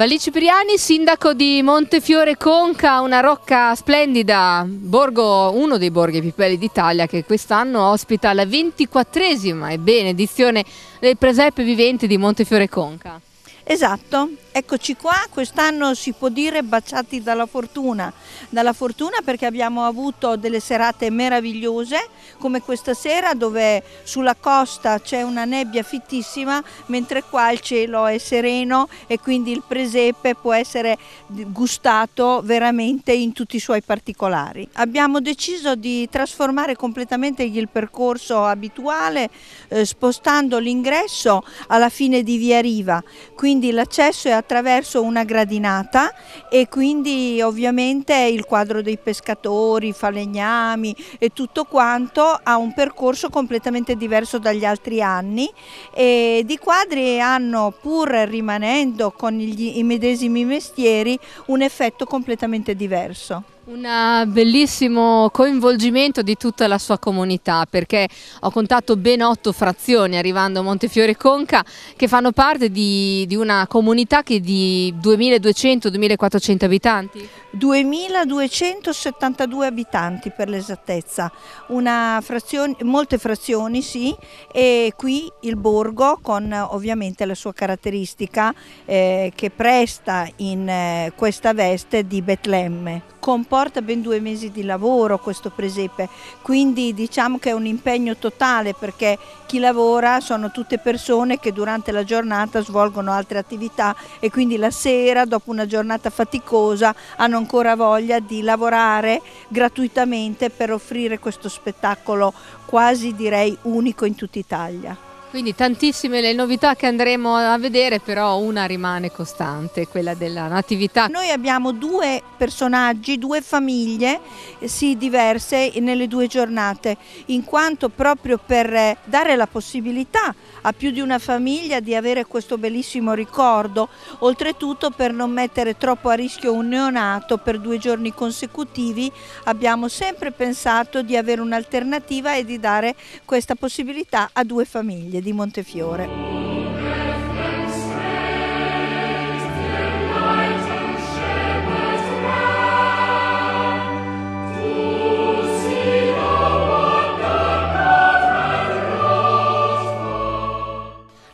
Valici Cipriani, sindaco di Montefiore Conca, una rocca splendida, borgo, uno dei borghi più belli d'Italia che quest'anno ospita la 24esima, ebbene, edizione del presepe vivente di Montefiore Conca. Esatto, Eccoci qua, quest'anno si può dire baciati dalla fortuna, dalla fortuna perché abbiamo avuto delle serate meravigliose come questa sera dove sulla costa c'è una nebbia fittissima mentre qua il cielo è sereno e quindi il presepe può essere gustato veramente in tutti i suoi particolari. Abbiamo deciso di trasformare completamente il percorso abituale eh, spostando l'ingresso alla fine di Via Riva, quindi l'accesso è a attraverso una gradinata e quindi ovviamente il quadro dei pescatori, i falegnami e tutto quanto ha un percorso completamente diverso dagli altri anni e di quadri hanno pur rimanendo con gli, i medesimi mestieri un effetto completamente diverso. Un eh, bellissimo coinvolgimento di tutta la sua comunità perché ho contato ben otto frazioni arrivando a Montefiore Conca che fanno parte di, di una comunità che è di 2200-2400 abitanti. 2272 abitanti per l'esattezza, molte frazioni sì e qui il borgo con ovviamente la sua caratteristica eh, che presta in eh, questa veste di Betlemme comporta ben due mesi di lavoro questo presepe, quindi diciamo che è un impegno totale perché chi lavora sono tutte persone che durante la giornata svolgono altre attività e quindi la sera dopo una giornata faticosa hanno ancora voglia di lavorare gratuitamente per offrire questo spettacolo quasi direi unico in tutta Italia. Quindi tantissime le novità che andremo a vedere, però una rimane costante, quella della natività. Noi abbiamo due personaggi, due famiglie, eh, sì, diverse nelle due giornate, in quanto proprio per eh, dare la possibilità a più di una famiglia di avere questo bellissimo ricordo, oltretutto per non mettere troppo a rischio un neonato per due giorni consecutivi, abbiamo sempre pensato di avere un'alternativa e di dare questa possibilità a due famiglie di Montefiore.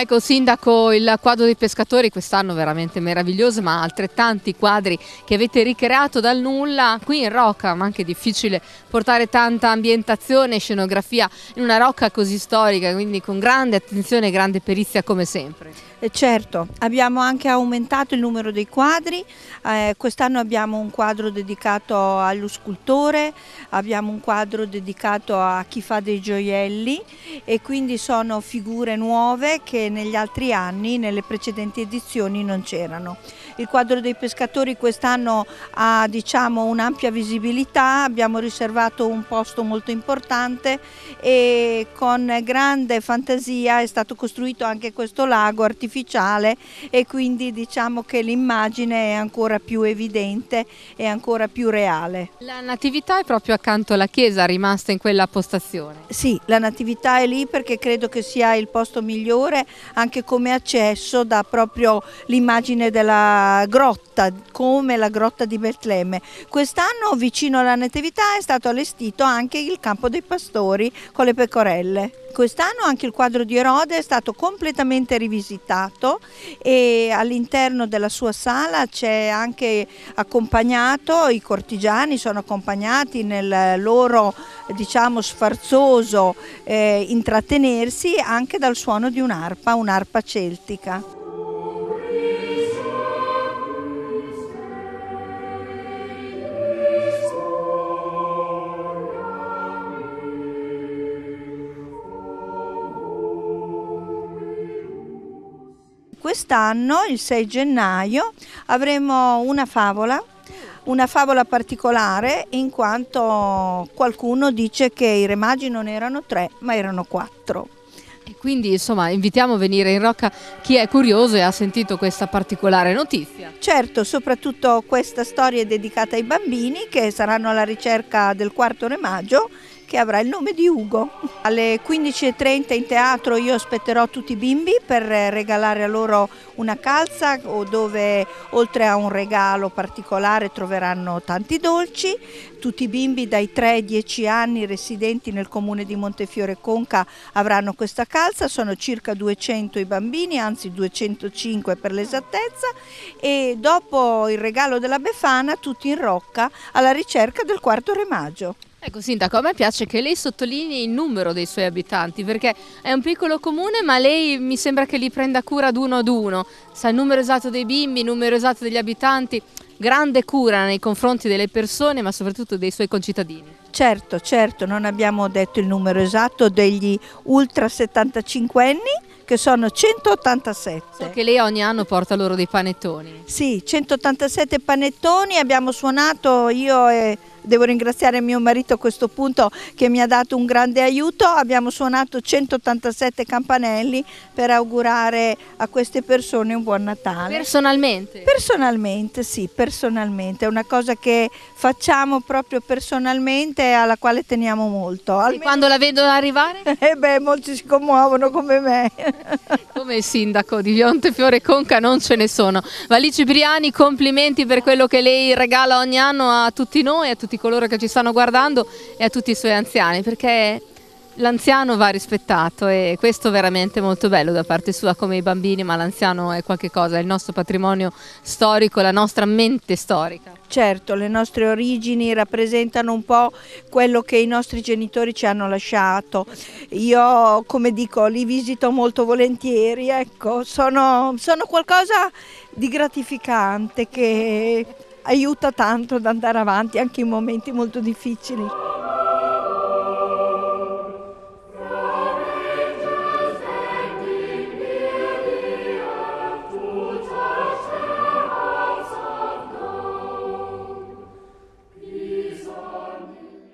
Ecco Sindaco, il quadro dei pescatori quest'anno veramente meraviglioso, ma altrettanti quadri che avete ricreato dal nulla qui in Rocca, ma anche difficile portare tanta ambientazione e scenografia in una Rocca così storica, quindi con grande attenzione e grande perizia come sempre. Eh, certo, abbiamo anche aumentato il numero dei quadri, eh, quest'anno abbiamo un quadro dedicato allo scultore, abbiamo un quadro dedicato a chi fa dei gioielli e quindi sono figure nuove che negli altri anni, nelle precedenti edizioni, non c'erano. Il quadro dei pescatori quest'anno ha diciamo, un'ampia visibilità, abbiamo riservato un posto molto importante e con grande fantasia è stato costruito anche questo lago artificiale e quindi diciamo che l'immagine è ancora più evidente e ancora più reale. La natività è proprio accanto alla chiesa, rimasta in quella postazione? Sì, la natività è lì perché credo che sia il posto migliore anche come accesso da proprio l'immagine della grotta, come la grotta di Betlemme. Quest'anno vicino alla Natività è stato allestito anche il campo dei pastori con le pecorelle. Quest'anno anche il quadro di Erode è stato completamente rivisitato e all'interno della sua sala c'è anche accompagnato, i cortigiani sono accompagnati nel loro diciamo sfarzoso eh, intrattenersi anche dal suono di un'arpa fa un'arpa celtica. Quest'anno, il 6 gennaio, avremo una favola una favola particolare in quanto qualcuno dice che i re magi non erano tre ma erano quattro quindi insomma invitiamo a venire in Rocca chi è curioso e ha sentito questa particolare notizia. Certo, soprattutto questa storia è dedicata ai bambini che saranno alla ricerca del quarto remaggio che avrà il nome di Ugo. Alle 15.30 in teatro io aspetterò tutti i bimbi per regalare a loro una calza dove oltre a un regalo particolare troveranno tanti dolci. Tutti i bimbi dai 3 ai 10 anni residenti nel comune di Montefiore Conca avranno questa calza, sono circa 200 i bambini, anzi 205 per l'esattezza e dopo il regalo della Befana tutti in rocca alla ricerca del quarto remaggio. Ecco Sindaco, a me piace che lei sottolinei il numero dei suoi abitanti perché è un piccolo comune ma lei mi sembra che li prenda cura ad uno ad uno, sa il numero esatto dei bimbi, il numero esatto degli abitanti, grande cura nei confronti delle persone ma soprattutto dei suoi concittadini. Certo, certo, non abbiamo detto il numero esatto degli ultra 75 anni che sono 187. So che lei ogni anno porta loro dei panettoni. Sì, 187 panettoni, abbiamo suonato io e Devo ringraziare mio marito a questo punto che mi ha dato un grande aiuto. Abbiamo suonato 187 campanelli per augurare a queste persone un buon Natale. Personalmente? Personalmente, sì, personalmente. È una cosa che facciamo proprio personalmente e alla quale teniamo molto. Almeno... E quando la vedo arrivare? Eh beh, molti si commuovono come me. come il sindaco di Viontefiore Conca non ce ne sono. Valici Briani, complimenti per quello che lei regala ogni anno a tutti noi, a tutti coloro che ci stanno guardando e a tutti i suoi anziani, perché l'anziano va rispettato e questo è veramente molto bello da parte sua come i bambini, ma l'anziano è qualcosa, è il nostro patrimonio storico, la nostra mente storica. Certo, le nostre origini rappresentano un po' quello che i nostri genitori ci hanno lasciato. Io, come dico, li visito molto volentieri, ecco, sono, sono qualcosa di gratificante che aiuta tanto ad andare avanti anche in momenti molto difficili.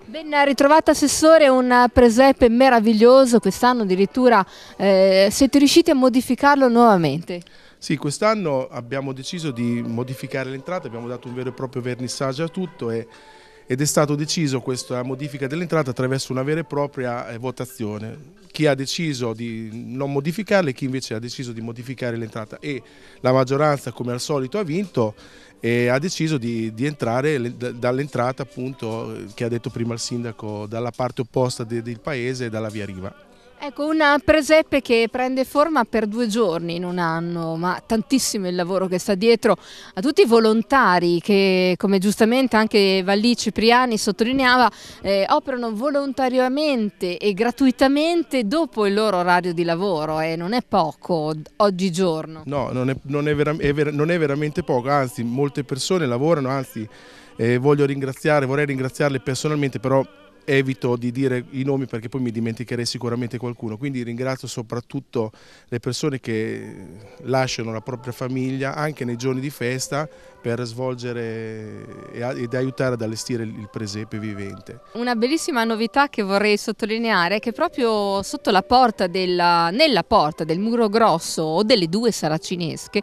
Ben ritrovato Assessore, un presepe meraviglioso, quest'anno addirittura eh, siete riusciti a modificarlo nuovamente. Sì, quest'anno abbiamo deciso di modificare l'entrata, abbiamo dato un vero e proprio vernissaggio a tutto e, ed è stato deciso questa modifica dell'entrata attraverso una vera e propria eh, votazione. Chi ha deciso di non modificarla e chi invece ha deciso di modificare l'entrata e la maggioranza come al solito ha vinto e ha deciso di, di entrare dall'entrata appunto eh, che ha detto prima il sindaco dalla parte opposta de, del paese dalla via Riva. Ecco, una presepe che prende forma per due giorni in un anno, ma tantissimo il lavoro che sta dietro a tutti i volontari che, come giustamente anche Vallì Cipriani sottolineava, eh, operano volontariamente e gratuitamente dopo il loro orario di lavoro e eh, non è poco oggigiorno. No, non è, non, è è ver, non è veramente poco, anzi molte persone lavorano, anzi eh, voglio ringraziare, vorrei ringraziarle personalmente, però evito di dire i nomi perché poi mi dimenticherei sicuramente qualcuno, quindi ringrazio soprattutto le persone che lasciano la propria famiglia anche nei giorni di festa per svolgere ed aiutare ad allestire il presepe vivente. Una bellissima novità che vorrei sottolineare è che proprio sotto la porta della, nella porta del muro grosso o delle due saracinesche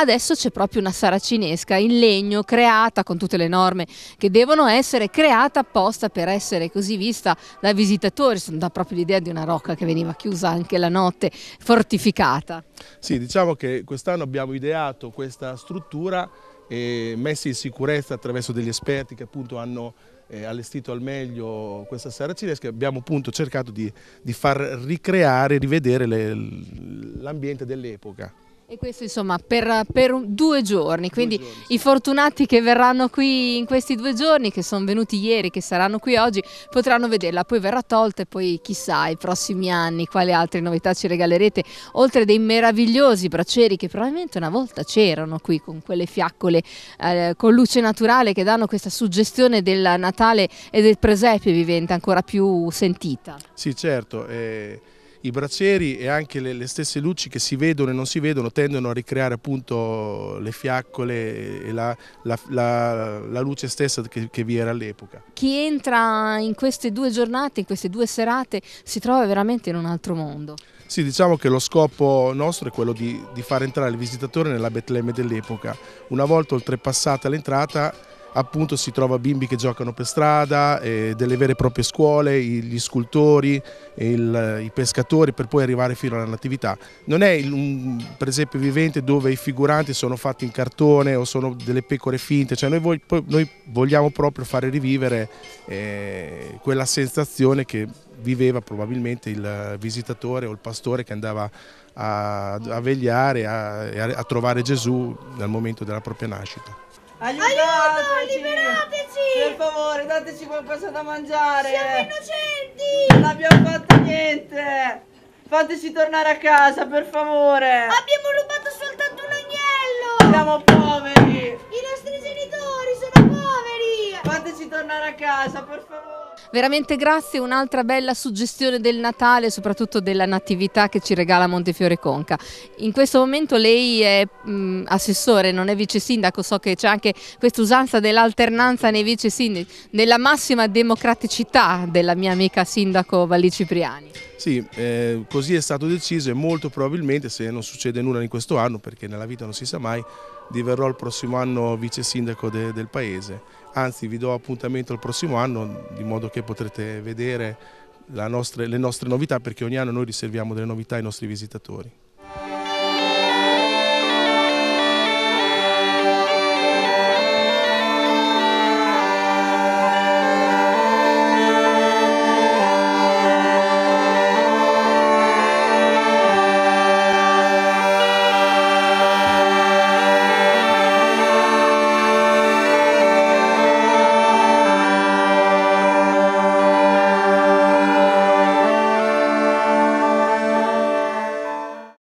adesso c'è proprio una saracinesca in legno creata con tutte le norme che devono essere creata apposta per essere così vista dai visitatori, sono da proprio l'idea di una rocca che veniva chiusa anche la notte, fortificata. Sì, diciamo che quest'anno abbiamo ideato questa struttura e messi in sicurezza attraverso degli esperti che appunto hanno eh, allestito al meglio questa saracinesca abbiamo appunto cercato di, di far ricreare, rivedere l'ambiente dell'epoca. E questo insomma per, per due giorni, quindi due giorni, sì. i fortunati che verranno qui in questi due giorni, che sono venuti ieri, che saranno qui oggi, potranno vederla, poi verrà tolta e poi chissà i prossimi anni quali altre novità ci regalerete, oltre dei meravigliosi braccieri che probabilmente una volta c'erano qui con quelle fiaccole eh, con luce naturale che danno questa suggestione del Natale e del presepe vivente ancora più sentita. Sì certo, eh, i braccieri e anche le, le, stesse luci che si vedono e non si vedono tendono a ricreare appunto le fiaccole e la, la, la, la luce stessa che, che vi era all'epoca. Chi entra in queste due giornate, in queste due serate, si trova veramente in un altro mondo. Sì, diciamo che lo scopo nostro è quello di, di far entrare il visitatore nella Betlemme dell'epoca. Una volta oltrepassata l'entrata appunto si trova bimbi che giocano per strada, eh, delle vere e proprie scuole, gli scultori, il, i pescatori per poi arrivare fino alla natività. Non è il, un presepe vivente dove i figuranti sono fatti in cartone o sono delle pecore finte, cioè noi, vog noi vogliamo proprio fare rivivere eh, quella sensazione che viveva probabilmente il visitatore o il pastore che andava a, a vegliare e a, a trovare Gesù nel momento della propria nascita. Aiutateci! Aiuto, liberateci! Per favore, dateci qualcosa da mangiare! Siamo innocenti! Non abbiamo fatto niente! Fateci tornare a casa, per favore! Abbiamo rubato soltanto un agnello! Siamo poveri! I nostri genitori sono poveri! Fateci tornare a casa, per favore! Veramente grazie, un'altra bella suggestione del Natale, soprattutto della natività che ci regala Montefiore Conca. In questo momento lei è mh, mm, assessore, non è vice sindaco, so che c'è anche questa usanza dell'alternanza nei vice sindaci, nella massima democraticità della mia amica sindaco Valli Cipriani. Sì, eh, così è stato deciso e molto probabilmente, se non succede nulla in questo anno, perché nella vita non si sa mai, diverrò il prossimo anno vice sindaco de, del paese. Anzi, vi do appuntamento il prossimo anno, di modo che potrete vedere nostre, le nostre novità, perché ogni anno noi riserviamo delle novità ai nostri visitatori.